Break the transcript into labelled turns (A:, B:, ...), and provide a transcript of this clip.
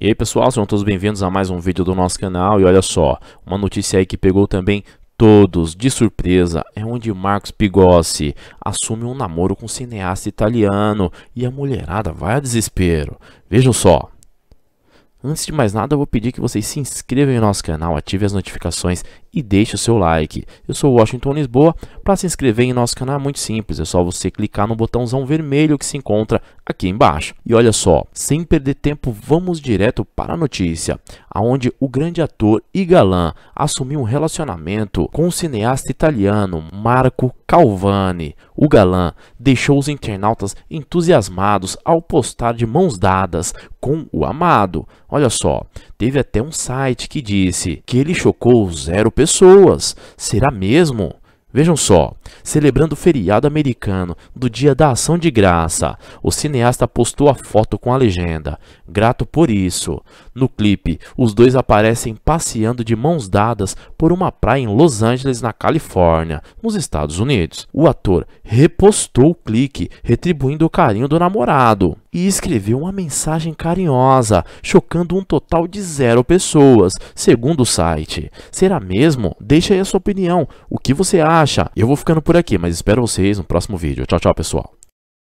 A: E aí pessoal, sejam todos bem-vindos a mais um vídeo do nosso canal e olha só, uma notícia aí que pegou também todos de surpresa é onde Marcos Pigossi assume um namoro com um cineasta italiano e a mulherada vai a desespero. Vejam só. Antes de mais nada, eu vou pedir que vocês se inscrevam no nosso canal, ativem as notificações e deixe o seu like. Eu sou Washington Lisboa. Para se inscrever em nosso canal é muito simples, é só você clicar no botãozão vermelho que se encontra aqui embaixo. E olha só, sem perder tempo, vamos direto para a notícia, aonde o grande ator e galã assumiu um relacionamento com o cineasta italiano Marco Calvani. O galã deixou os internautas entusiasmados ao postar de mãos dadas com o amado. Olha só, teve até um site que disse que ele chocou zero pessoas pessoas. Será mesmo? Vejam só, celebrando o feriado americano do Dia da Ação de Graça, o cineasta postou a foto com a legenda: Grato por isso. No clipe, os dois aparecem passeando de mãos dadas por uma praia em Los Angeles, na Califórnia, nos Estados Unidos. O ator repostou o clique, retribuindo o carinho do namorado e escreveu uma mensagem carinhosa, chocando um total de zero pessoas, segundo o site. Será mesmo? Deixa aí a sua opinião. O que você acha? Eu vou ficando por aqui, mas espero vocês no próximo vídeo. Tchau, tchau, pessoal.